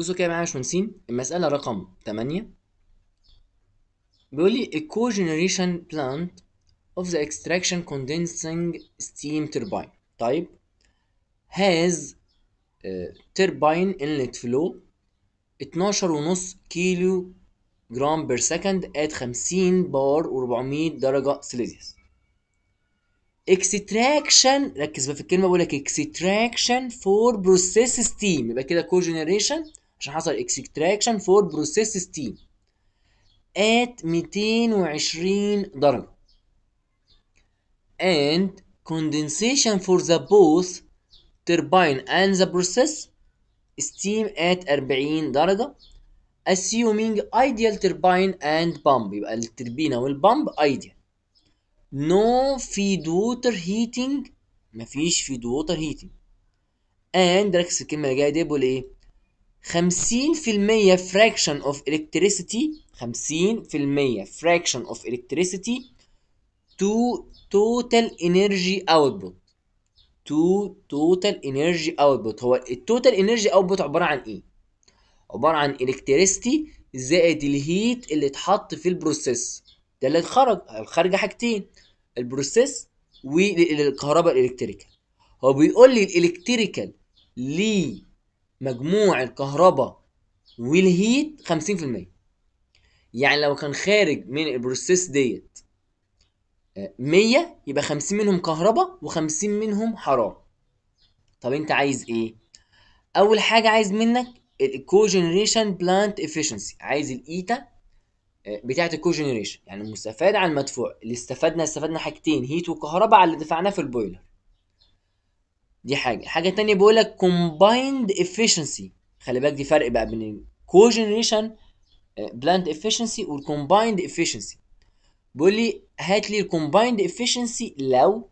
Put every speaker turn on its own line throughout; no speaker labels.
بصوا كده معايا مهندسين المسألة رقم 8 بيقول لي a cogeneration plant of the extraction condensing steam turbine type has uh, turbine inlet flow 12.5 كيلو جرام بير سكند at 50 بار و400 درجة سيليزيوس extraction ركز بقى في الكلمة بقول لك extraction for process steam يبقى كده cogeneration عشان حصل اكستراكشن فور بروسيس ستيم at 220 درجة and condensation for the both turbine and the process steam at 40 درجة assuming ideal turbine and pump يبقى التربينة والبمب ideal no feed water heating مفيش feed water heating and ركز الكلمة اللي جاية دي بقول ايه خمسين في المية fraction of electricity خمسين في المية fraction of electricity to total energy output to total energy output هو التوتال energy output عبارة عن ايه؟ عبارة عن electricity زائد الهيت اللي اتحط في البروسيس ده اللي اتخرج الخارجة حاجتين البروسيس والكهرباء الالكتريكال هو بيقول لي الالكتريكال ليه مجموع الكهرباء والهيت 50% يعني لو كان خارج من البروسيس ديت 100 آه، يبقى 50 منهم كهرباء و50 منهم حرارة طب انت عايز ايه اول حاجة عايز منك الكوجنريشن بلانت افشنسي عايز الايتا آه، بتاعة الكوجنريشن يعني المستفاد على المدفوع اللي استفدنا استفدنا حاجتين هيت وكهرباء على اللي دفعناه في البويلر دي حاجه حاجه تانية بيقول لك combined efficiency خلي بالك دي فرق بقى بين cogeneration بلانت efficiency والكومبايند efficiency بيقول لي هات لي الكومبايند efficiency لو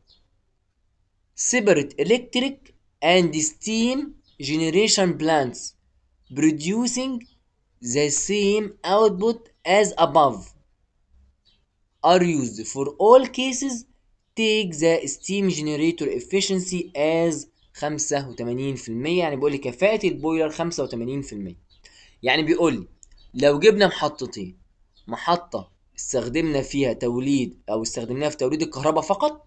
separate electric and steam generation plants producing the same output as above are used for all cases take the steam generator efficiency as 85% يعني بيقول لي كفاءة البويلر 85% يعني بيقول لي لو جبنا محطتين محطة استخدمنا فيها توليد أو استخدمناها في توليد الكهرباء فقط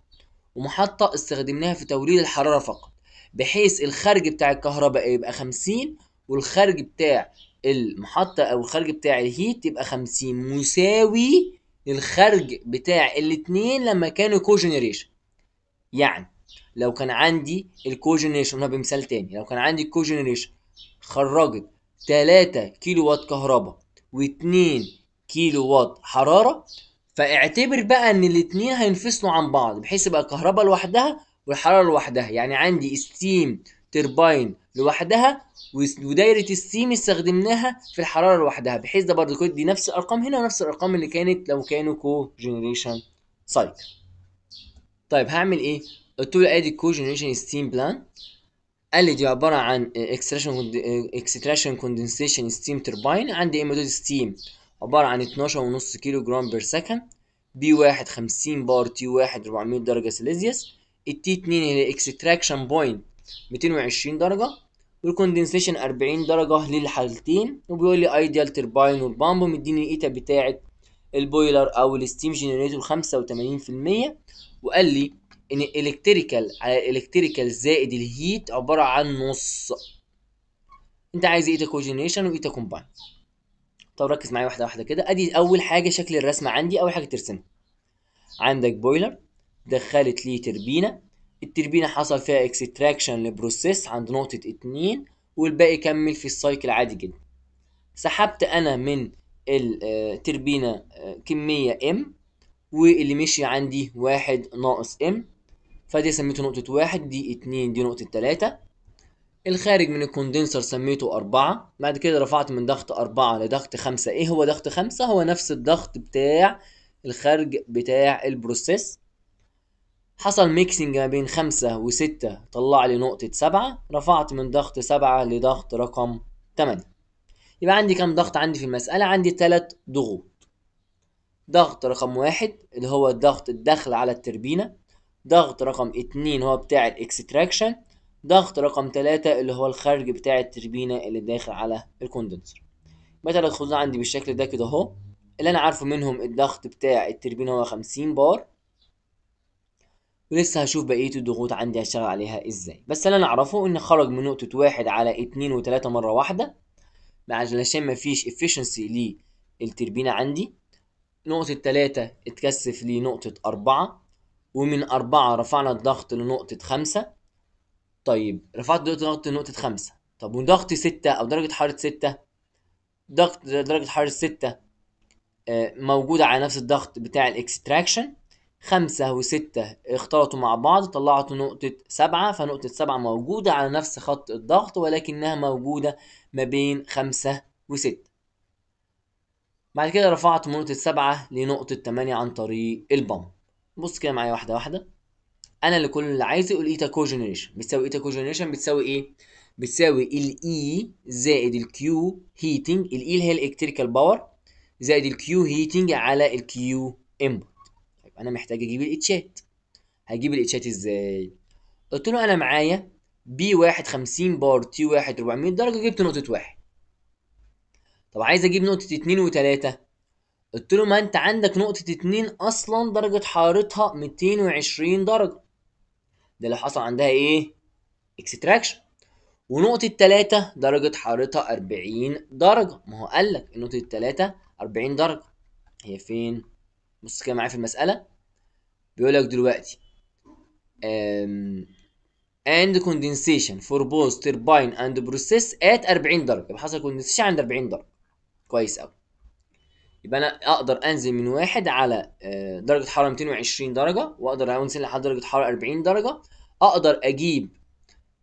ومحطة استخدمناها في توليد الحرارة فقط بحيث الخرج بتاع الكهرباء يبقى 50 والخرج بتاع المحطة أو الخرج بتاع الهيت يبقى 50 مساوي الخرج بتاع الاتنين لما كانوا كوجنريشن يعني لو كان عندي الكوجنريشن هنا بمثال تاني لو كان عندي الكوجنريشن خرجت 3 كيلو وات كهرباء و2 كيلو وات حراره فاعتبر بقى ان الاتنين هينفصلوا عن بعض بحيث يبقى الكهرباء لوحدها والحراره لوحدها يعني عندي ستيم تيرباين لوحدها ودايره السين استخدمناها في الحراره لوحدها بحيث ده برضه دي نفس الارقام هنا ونفس الارقام اللي كانت لو كانوا كو جنريشن سايكل طيب هعمل ايه قلت له ادي كو جنريشن ستيم بلان قال لي دي عباره عن اكستراكشن اكستراكشن كوندنسيشن ستيم تربين عندي إيه؟ مدود ستيم عباره عن 12.5 كيلو جرام بير سكند بي 1 50 بار تي 1 400 درجه سيليزيوس التي 2 هي اكستراكشن بوينت 220 درجة والكوندنسيشن 40 درجة للحالتين وبيقول لي ايديال ترباين والبامب مديني الايتا بتاعة البويلر او الستيم جنريتور 85% وقال لي ان الالكتريكال على الالكتريكال زائد الهيت عبارة عن نص انت عايز ايتا كوجنريشن وايتا كومباين طب ركز معايا واحدة واحدة كده ادي اول حاجة شكل الرسمة عندي اول حاجة ترسمها عندك بويلر دخلت لي تربينة التربينة حصل فيها اكستراكشن لبروسيس عند نقطة اتنين والباقي كمل في السايكل عادي جدا سحبت انا من التربينة آه، آه، كمية ام واللي مشي عندي واحد ناقص ام فدي سميته نقطة واحد دي اتنين دي نقطة تلاتة الخارج من الكوندنسر سميته أربعة بعد كده رفعت من ضغط أربعة لضغط خمسة إيه هو ضغط خمسة هو نفس الضغط بتاع الخارج بتاع البروسيس حصل ميكسنج ما بين خمسة وستة طلع لي نقطة سبعة رفعت من ضغط سبعة لضغط رقم تمانية يبقى عندي كام ضغط عندي في المسألة عندي تلات ضغوط ضغط رقم واحد اللي هو الضغط الدخل على التربينة ضغط رقم اتنين هو بتاع الاكستراكشن ضغط رقم تلاتة اللي هو الخرج بتاع التربينة اللي داخل على الكوندنسر يبقى تلات خطوط عندي بالشكل ده كده اهو اللي انا عارفه منهم الضغط بتاع التربينة هو خمسين بار ولسه هشوف بقية الضغوط عندي هشتغل عليها ازاي بس اللي انا اعرفه ان خرج من نقطة واحد على اتنين وتلاتة مرة واحدة علشان مفيش efficiency للتربينة عندي نقطة تلاتة اتكثف لنقطة أربعة ومن أربعة رفعنا الضغط لنقطة خمسة طيب رفعت ضغط لنقطة خمسة طب وضغط ستة أو درجة حرارة ستة ضغط درجة حرارة ستة آه، موجودة على نفس الضغط بتاع الاكستراكشن خمسة وستة اختلطوا مع بعض طلعت نقطة سبعة فنقطة سبعة موجودة على نفس خط الضغط ولكنها موجودة ما بين خمسة وستة بعد كده رفعت من نقطة سبعة لنقطة تمانية عن طريق البمب بص كده معايا واحدة واحدة أنا اللي كل اللي عايزه يقول إيتا كوجنريشن بتساوي إيتا كوجنريشن بتساوي إيه؟ بتساوي الإي e زائد الكيو هيتنج الإي اللي هي الإلكتريكال باور زائد الكيو هيتنج على الكيو انبوت انا محتاج اجيب الاتشات هجيب الاتشات ازاي قلت له انا معايا بي واحد خمسين بار تي واحد 400 درجه جبت نقطه واحد طب عايز اجيب نقطه اتنين وتلاته قلت له ما انت عندك نقطه اتنين اصلا درجه حرارتها 220 درجه ده اللي حصل عندها ايه اكستراكشن ونقطة تلاتة درجة حرارتها أربعين درجة ما هو قال لك نقطة تلاتة أربعين درجة هي فين بص كده معايا في المسألة بيقول لك دلوقتي اند كوندنسيشن فور بوز تيرباين اند بروسيس ات 40 درجه يبقى حصل كوندنسيشن عند 40 درجه كويس قوي يبقى انا اقدر انزل من واحد على آه، درجه حراره 220 درجه واقدر انزل لحد درجه حراره 40 درجه اقدر اجيب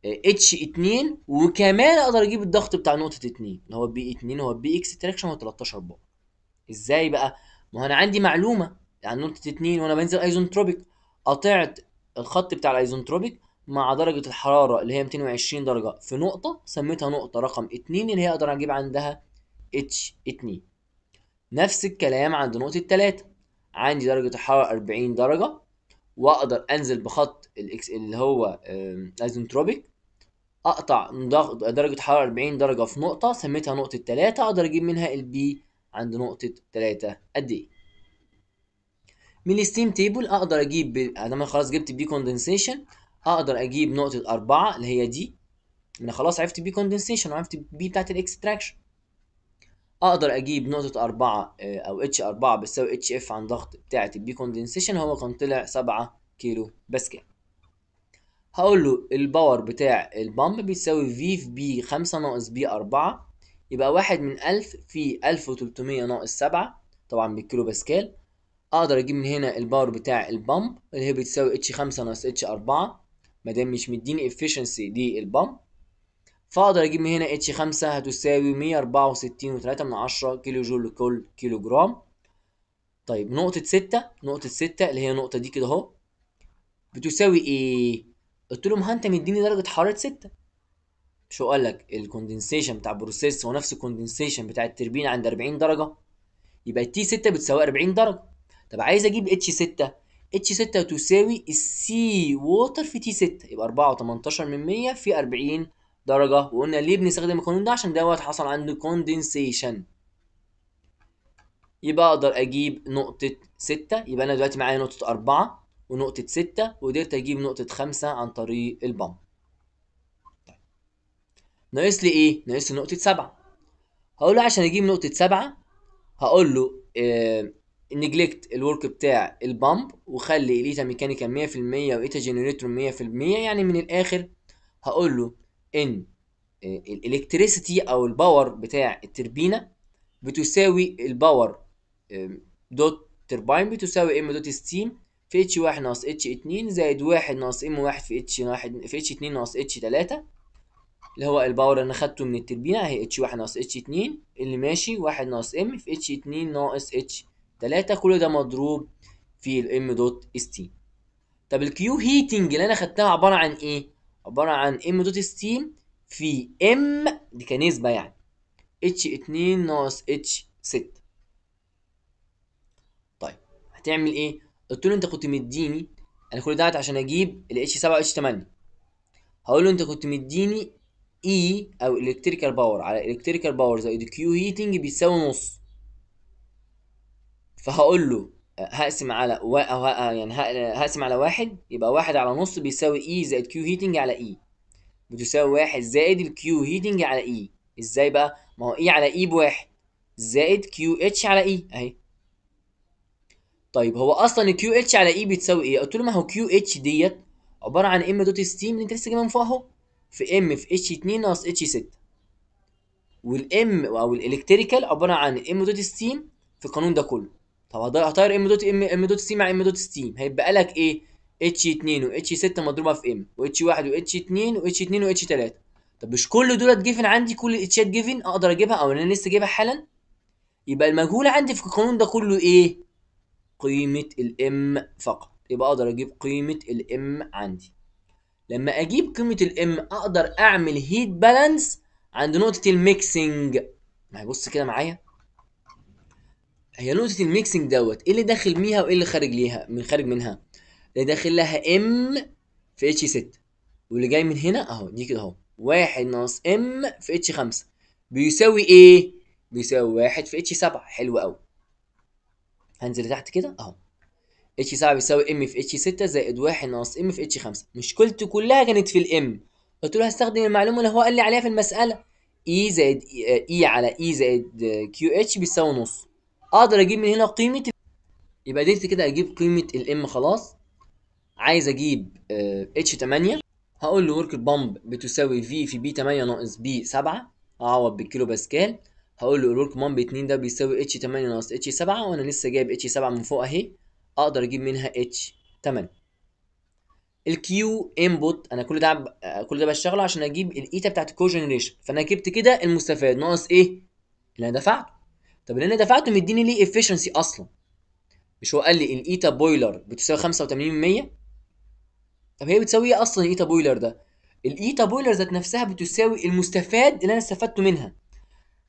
آه، اتش 2 وكمان اقدر اجيب الضغط بتاع نقطه 2 اللي هو بي 2 هو بي اكس تراكشن هو 13 بار ازاي بقى ما هو انا عندي معلومه يعني نقطة اتنين وانا بنزل ايزونتروبيك قطعت الخط بتاع الايزونتروبيك مع درجة الحرارة اللي هي 220 درجة في نقطة سميتها نقطة رقم اتنين اللي هي اقدر اجيب عندها اتش اتنين نفس الكلام عند نقطة تلاتة عندي درجة الحرارة 40 درجة واقدر انزل بخط الاكس اللي هو ايزونتروبيك اقطع درجة حرارة 40 درجة في نقطة سميتها نقطة تلاتة اقدر اجيب منها البي عند نقطة تلاتة قد ايه من الستيم تيبل اقدر اجيب انا خلاص جبت بي كوندنسيشن اقدر اجيب نقطه 4 اللي هي دي انا خلاص عرفت بي كوندنسيشن وعرفت بي بتاعت الاكستراكشن اقدر اجيب نقطه 4 آه، او اتش 4 بتساوي اتش اف عن ضغط بتاعت البي كوندنسيشن هو كان طلع 7 كيلو باسكال هقول له الباور بتاع البامب بيساوي في في بي 5 ناقص بي 4 يبقى واحد من 1000 في 1300 ناقص 7 طبعا بالكيلو باسكال اقدر اجيب من هنا الباور بتاع البامب اللي هي بتساوي اتش 5 ناقص اتش 4 ما دام مش مديني افشنسي دي البامب فاقدر اجيب من هنا اتش 5 هتساوي 164.3 كيلو جول لكل كيلو جرام طيب نقطة 6 نقطة 6 اللي هي النقطة دي كده اهو بتساوي ايه؟ قلت لهم ها انت مديني درجة حرارة 6 شو قال لك الكوندنسيشن بتاع بروسيس هو نفس الكوندنسيشن بتاع التربين عند 40 درجة يبقى تي 6 بتساوي 40 درجة طب عايز اجيب اتش 6 اتش 6 تساوي السي ووتر في تي 6 يبقى 4 و18 من 100 في 40 درجة وقلنا ليه بنستخدم القانون ده عشان دوت حصل عنده كوندنسيشن يبقى اقدر اجيب نقطة 6 يبقى انا دلوقتي معايا نقطة 4 ونقطة 6 وقدرت اجيب نقطة 5 عن طريق البامب طيب. ناقص لي ايه؟ ناقص لي نقطة 7 هقول له عشان اجيب نقطة 7 هقول له آه، نجلكت الورك بتاع البامب وخلي اليتا ميكانيكا 100% وايتا جنريتور 100% يعني من الاخر هقول له ان الالكتريسيتي او الباور بتاع التربينه بتساوي الباور دوت تربين بتساوي ام دوت ستيم في اتش واحد ناقص اتش اتنين زائد واحد ناقص ام واحد في اتش واحد في اتش اتنين ناقص اتش تلاتة اللي هو الباور اللي انا خدته من التربينة اهي اتش واحد ناقص اتش اتنين اللي ماشي واحد ناقص ام في اتش اتنين ناقص اتش 3 كل ده مضروب في الام دوت اس تي طب الكيو هيتنج اللي انا خدتها عباره عن ايه عباره عن ام دوت اس تي في M دي كنسبه يعني h 2 ناقص h 6 طيب هتعمل ايه قلت له انت كنت مديني انا كل ده عشان اجيب ال h 7 h 8 هقول له انت كنت مديني e او الكتريكال باور على الكتريكال باور زائد Q heating بيساوي نص فهقول له هقسم على و... أو ه... يعني ه... هقسم على واحد يبقى واحد على نص بيساوي اي e زائد كيو هيتنج على اي e. بتساوي واحد زائد الكيو هيتنج على اي e. ازاي بقى؟ ما هو اي على اي بواحد زائد كيو اتش على اي اهي طيب هو اصلا الكيو اتش على اي بتساوي ايه؟ قلت له ما هو كيو اتش ديت عباره عن ام دوت ستيم اللي انت لسه جايبها من فوق اهو في ام في اتش 2 ناقص اتش 6 والام او الالكتريكال عباره عن ام دوت ستيم في القانون ده كله طب هطير ام دوت ام ام دوت سي مع ام دوت ستيم هيبقى لك ايه اتش 2 واتش 6 مضروبه في ام واتش 1 واتش 2 واتش 2 واتش 3 طب مش كل دولت جيفن عندي كل الاتشات جيفن اقدر اجيبها او انا لسه جايبها حالا يبقى المجهول عندي في القانون ده كله ايه قيمه الام فقط يبقى اقدر اجيب قيمه الام عندي لما اجيب قيمه الام اقدر اعمل هيت بالانس عند نقطه الميكسنج ما بص كده معايا هي نقطة الميكسنج دوت ايه اللي داخل بيها وايه اللي خارج ليها من خارج منها اللي داخل لها ام في اتش 6 واللي جاي من هنا اهو دي كده اهو 1 ناقص ام في اتش 5 بيساوي ايه؟ بيساوي 1 في اتش 7 حلو قوي هنزل تحت كده اهو اتش 7 بيساوي ام في اتش 6 زائد 1 ناقص ام في اتش 5 مشكلتي كلها كانت في الام قلت له هستخدم المعلومة اللي هو قال لي عليها في المسألة اي e زائد اي آه، e على اي e زائد كيو آه، اتش بيساوي نص اقدر اجيب من هنا قيمه يبقى قدرت كده اجيب قيمه الام خلاص عايز اجيب اتش آه، 8 هقول له ورك بامب بتساوي في في بي 8 ناقص بي 7 هعوض بالكيلو باسكال هقول له الورك بامب 2 ده بيساوي اتش 8 ناقص اتش 7 وانا لسه جايب اتش 7 من فوق اهي اقدر اجيب منها اتش 8 الكيو انبوت انا كل ده كل ده بشتغله عشان اجيب الايتا بتاعت الكوجنريشن فانا جبت كده المستفاد ناقص ايه اللي انا دفعته طب اللي انا دفعته مديني ليه efficiency اصلا مش هو قال لي الايتا بويلر بتساوي 85% طب هي بتساوي ايه اصلا الايتا بويلر ده الايتا بويلر ذات نفسها بتساوي المستفاد اللي انا استفدته منها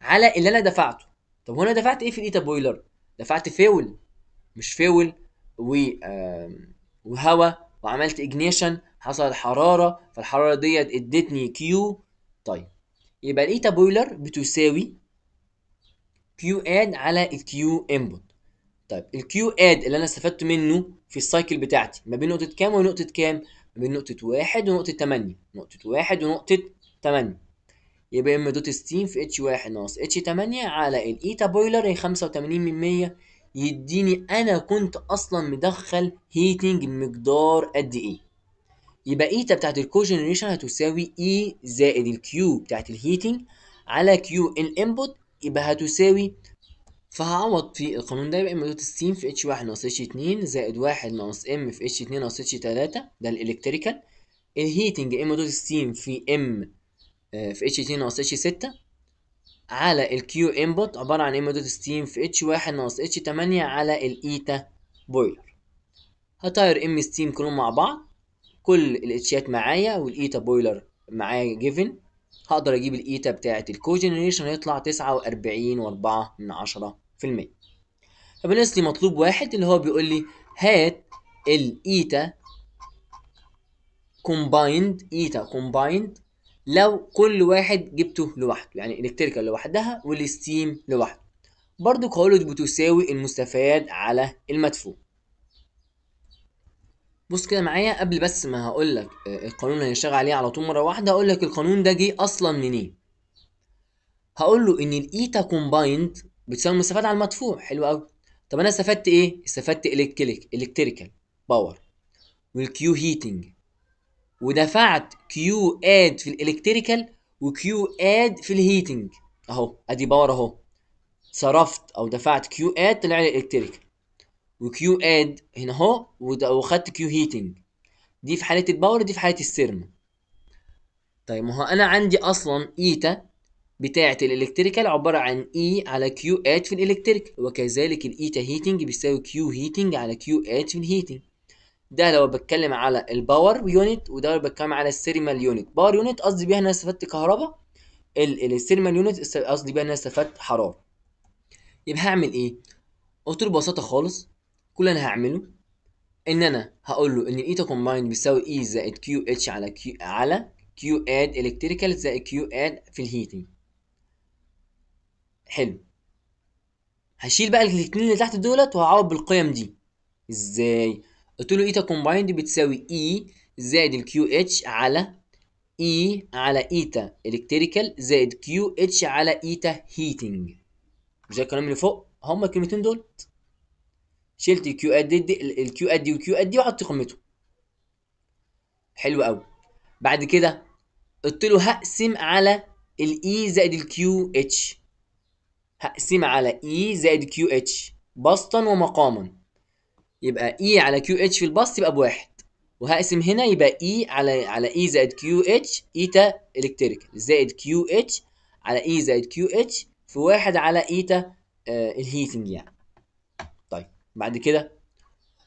على اللي انا دفعته طب هو انا دفعت ايه في الايتا بويلر دفعت فيول مش فيول و وهواء وعملت اجنيشن حصل حراره فالحراره ديت ادتني كيو طيب يبقى الايتا بويلر بتساوي كيو اد على الكيو انبوت طيب الكيو اد اللي انا استفدت منه في السايكل بتاعتي ما بين نقطه كام ونقطه كام ما بين نقطه واحد ونقطه 8 نقطه واحد ونقطه 8 يبقى اما دوت ستيم في اتش 1 ناقص اتش 8 على الايتا بويلر 85 من 100 يديني انا كنت اصلا مدخل هيتنج مقدار قد ايه يبقى ايتا بتاعت الكوجنريشن هتساوي اي e زائد الكيو بتاعت الهيتنج على كيو الانبوت يبقى هتساوي فهعوض في القانون ده يبقى دوت السين في اتش واحد ناقص اتش اتنين زائد واحد ناقص ام في اتش اتنين ناقص اتش تلاتة ده الالكتريكال الهيتنج اما دوت السين في ام آه، في اتش اتنين ناقص اتش ستة على الكيو انبوت عبارة عن اما دوت ستيم في اتش واحد ناقص اتش تمانية على الايتا بويلر هطير ام ستيم كلهم مع بعض كل الاتشات معايا والايتا بويلر معايا جيفن هقدر اجيب الايتا بتاعت الكوجنريشن هيطلع 49.4% طب انا لي مطلوب واحد اللي هو بيقول لي هات الايتا كومبايند ايتا كومبايند لو كل واحد جبته لوحده يعني الكتريكال لوحدها والستيم لوحده برضو قوله بتساوي المستفاد على المدفوع بص كده معايا قبل بس ما هقول لك آه، القانون هنشتغل عليه على طول مره واحده هقول لك القانون ده جه اصلا منين هقول له ان الايتا e كومبايند بتساوي المسافات على المدفوع حلو قوي طب انا استفدت ايه استفدت الكتريك الكتريكال باور والكيو هيتنج ودفعت كيو اد في الالكتريكال وكيو اد في الهيتنج اهو ادي باور اهو صرفت او دفعت كيو اد طلع لي الكتريكال وكيو اد هنا اهو وخدت كيو هيتنج دي في حاله الباور دي في حاله السيرما طيب ما هو انا عندي اصلا ايتا بتاعه الالكتريكال عباره عن اي e على كيو اد في الالكتريك وكذلك الايتا هيتنج بيساوي كيو هيتنج على كيو اد في الهيتنج ده لو بتكلم على الباور يونت وده لو بتكلم على السيرمال يونت باور يونت قصدي بيها ان انا استفدت كهرباء السيرمال يونت قصدي بيها ان انا استفدت حراره يبقى هعمل ايه قلت له ببساطه خالص كل انا هعمله ان انا هقول له ان الايتا كومبايند بيساوي اي e زائد كيو اتش على كيو على كيو اد الكتريكال زائد كيو اد في الهيتنج حلو هشيل بقى الاثنين اللي تحت دولت وهعوض بالقيم دي ازاي قلت له ايتا كومبايند بتساوي اي e زائد الكيو اتش على اي e على ايتا الكتريكال زائد كيو اتش على ايتا هيتنج مش ده الكلام اللي فوق هما الكلمتين دول شلت الكيو اد دي الكيو اد دي والكيو اد دي وحطيت قيمته حلو قوي بعد كده قلت له هقسم على الاي e زائد الكيو اتش هقسم على اي e زائد كيو اتش بسطا ومقاما يبقى اي e على كيو اتش في البسط يبقى بواحد وهقسم هنا يبقى اي على على اي زائد كيو اتش ايتا الكتريكال زائد كيو اتش على اي زائد كيو اتش في واحد على ايتا آه، الهيتنج يعني بعد كده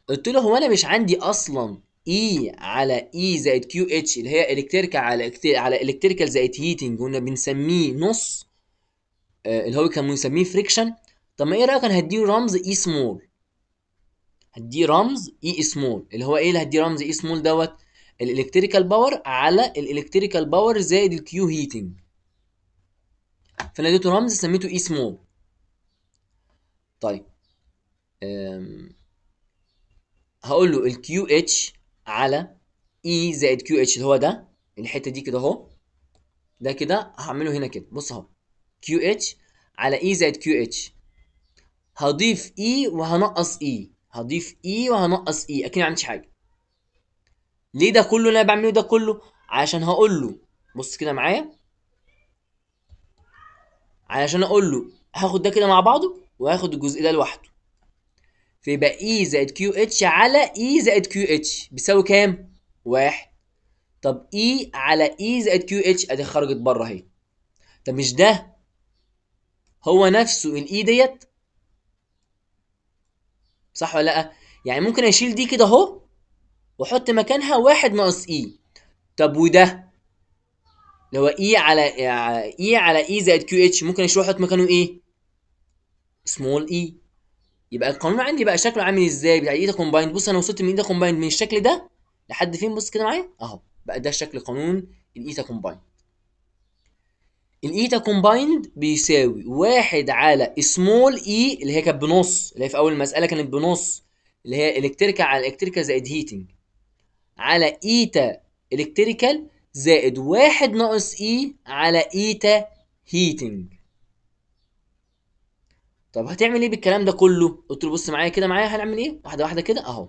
قلت له هو انا مش عندي اصلا اي e على اي e زائد كيو اتش اللي هي الكتريكا على على الكتريكال زائد هيتنج كنا بنسميه نص آه، اللي هو كان بنسميه فريكشن طب ما ايه رايك انا هديه رمز اي e سمول هديه رمز اي سمول اللي هو ايه اللي هديه رمز اي سمول دوت الالكتريكال باور على الالكتريكال باور زائد الكيو هيتنج فانا اديته رمز سميته اي سمول طيب هقول له ال اتش على اي e زائد كيو اتش اللي هو ده الحته دي كده اهو ده كده هعمله هنا كده بص اهو كيو اتش على اي e زائد كيو اتش هضيف اي e وهنقص اي هضيف اي وهنقص اي اكيد ما عملتش حاجه ليه ده كله اللي انا بعمله ده كله عشان هقول له بص كده معايا علشان اقول له هاخد ده كده مع بعضه وهاخد الجزء ده لوحده فيبقى اي e زائد كيو اتش على اي e زائد كيو اتش بيساوي كام؟ واحد طب اي e على اي زائد كيو اتش ادي خرجت بره اهي طب مش ده هو نفسه الاي ديت صح ولا لا؟ يعني ممكن اشيل دي كده اهو واحط مكانها واحد ناقص اي طب وده اللي هو اي على اي يعني على اي زائد كيو اتش ممكن اشيل واحط مكانه ايه؟ سمول اي يبقى القانون عندي بقى شكله عامل ازاي بتاع ايتا كومبايند بص انا وصلت من ايتا كومبايند من الشكل ده لحد فين بص كده معايا اهو بقى ده شكل قانون الايتا كومبايند الايتا كومبايند بيساوي واحد على سمول اي e اللي هي كانت بنص اللي هي في اول المساله كانت بنص اللي هي الكتريكا على الكتريكا زائد هيتنج على ايتا e الكتريكال زائد واحد ناقص اي e على ايتا هيتنج طب هتعمل ايه بالكلام ده كله قلت له بص معايا كده معايا هنعمل ايه واحده واحده كده اهو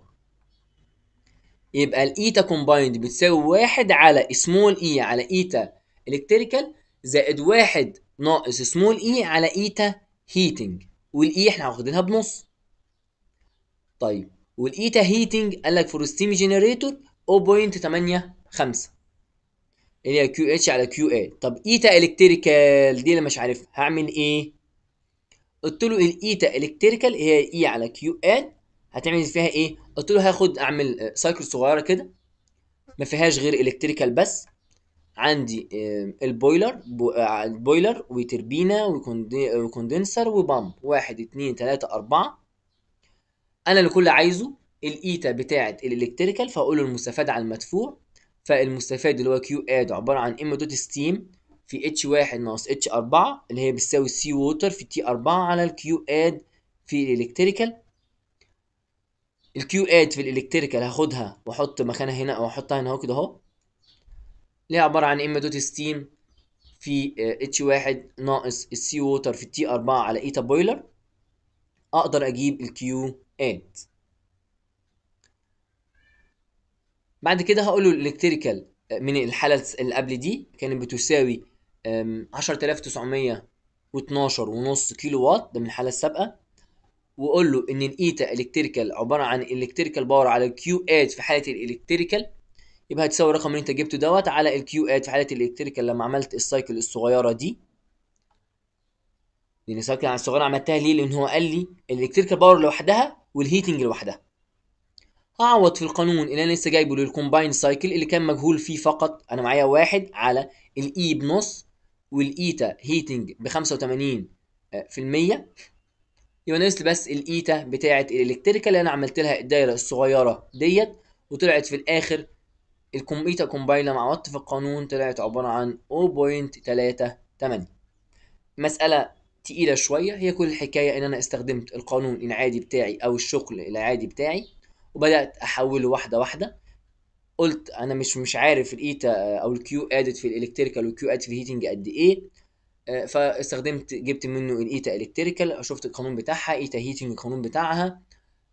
يبقى الايتا كومبايند بتساوي واحد على سمول اي e على ايتا الكتريكال زائد واحد ناقص سمول اي e على ايتا هيتنج والاي احنا واخدينها بنص طيب والايتا هيتنج قال لك فور ستيم جنريتور 0.85 اللي هي كيو اتش على كيو اي طب ايتا الكتريكال دي اللي مش عارفها هعمل ايه قلت له الايتا e الكتريكال هي اي e على كيو ان هتعمل فيها ايه قلت له هاخد اعمل سايكل صغيره كده ما فيهاش غير الكتريكال بس عندي البويلر البويلر آه، وتربينه وكوندنسر وبامب واحد اتنين تلاته اربعه انا اللي كل عايزه الايتا e بتاعه الالكتريكال فاقول له المستفاد على المدفوع فالمستفاد اللي هو كيو اد عباره عن ام دوت ستيم في اتش واحد ناقص اتش أربعة اللي هي بتساوي سي ووتر في تي أربعة على الكيو اد في الإلكتريكال الكيو اد في الإلكتريكال هاخدها وأحط مكانها هنا أو أحطها هنا أهو كده أهو اللي هي عبارة عن إما دوت ستيم في اتش آه، واحد ناقص السي ووتر في تي أربعة على إيتا بويلر أقدر أجيب الكيو اد بعد كده هقوله الإلكتريكال آه، من الحالة اللي قبل دي كانت بتساوي 10912 ونص كيلو وات ده من الحالة السابقة وقول له ان الايتا الكتريكال عبارة عن الكتريكال باور على الكيو اد في حالة الالكتريكال يبقى هتساوي الرقم اللي انت جبته دوت على الكيو اد في حالة الالكتريكال لما عملت السايكل الصغيرة دي لان يعني السايكل الصغيرة عملتها ليه؟ لان هو قال لي الالكتريكال باور لوحدها والهيتنج لوحدها هعوض في القانون اللي انا لسه جايبه للكومباين سايكل اللي كان مجهول فيه فقط انا معايا واحد على الاي e بنص والايتا هيتنج ب 85% آه، يبقى ناقص بس الايتا بتاعه الالكتريكال اللي انا عملت لها الدايره الصغيره ديت وطلعت في الاخر الكمبيوتر كومبايل مع وات في القانون طلعت عباره عن 0.38 مساله تقيله شويه هي كل الحكايه ان انا استخدمت القانون العادي بتاعي او الشغل العادي بتاعي وبدات احوله واحده واحده قلت انا مش مش عارف الايتا او الكيو ادت في الالكتريكال والكيو ادت في الهيتنج قد ايه آه، فاستخدمت جبت منه الايتا الكتريكال شفت القانون بتاعها ايتا هيتنج القانون بتاعها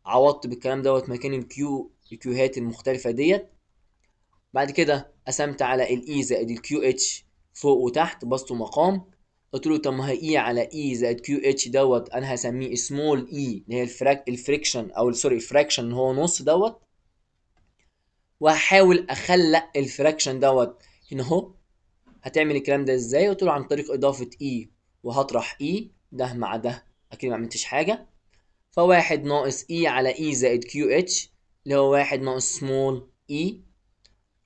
عوضت بالكلام دوت مكان الكيو الكيوهات المختلفه ديت بعد كده قسمت على الاي e زائد الكيو اتش فوق وتحت بسط مقام قلت له طب ما هي اي e على اي e زائد كيو اتش دوت انا هسميه سمول اي اللي هي الفريكشن او سوري الفراكشن اللي هو نص دوت وهحاول اخلق الفراكشن دوت هنا اهو هتعمل الكلام ده ازاي قلت له عن طريق اضافه اي e وهطرح اي e، ده مع ده اكيد ما عملتش حاجه فواحد ناقص اي e على اي زائد كيو اتش اللي هو واحد ناقص سمول اي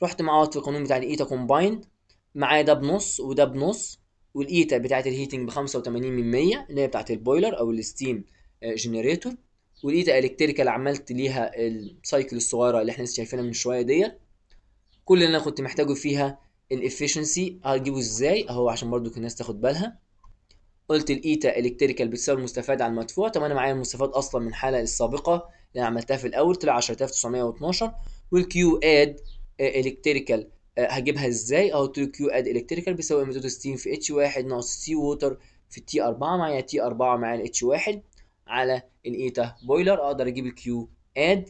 رحت معوض في القانون بتاع الايتا كومبايند معايا ده بنص وده بنص والايتا بتاعت الهيتنج ب 85 اللي هي بتاعت البويلر او الستيم جنريتور آه، والايتا الكتريكال عملت ليها السايكل الصغيره اللي احنا لسه شايفينها من شويه ديت كل اللي انا كنت محتاجه فيها الافشنسي هجيبه ازاي اهو عشان برضو الناس تاخد بالها قلت الايتا الكتريكال بتساوي المستفاد على المدفوع طب انا معايا المستفاد اصلا من الحاله السابقه اللي انا عملتها في الاول طلع 10912 والكيو اد الكتريكال هجيبها ازاي اهو 2 كيو اد الكتريكال بيساوي ستيم في اتش 1 ناقص سي ووتر في تي 4 معايا تي 4 معايا الاتش 1 على الايتا بويلر اقدر اجيب الكيو اد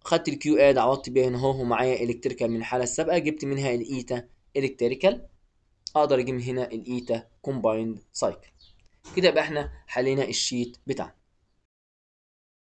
خدت الكيو اد عوضت بيها هنا اهو ومعايا الكتريكال من الحاله السابقه جبت منها الايتا الكتريكال اقدر اجيب هنا الايتا كومبايند سايكل كده يبقى احنا حلينا الشيت بتاعنا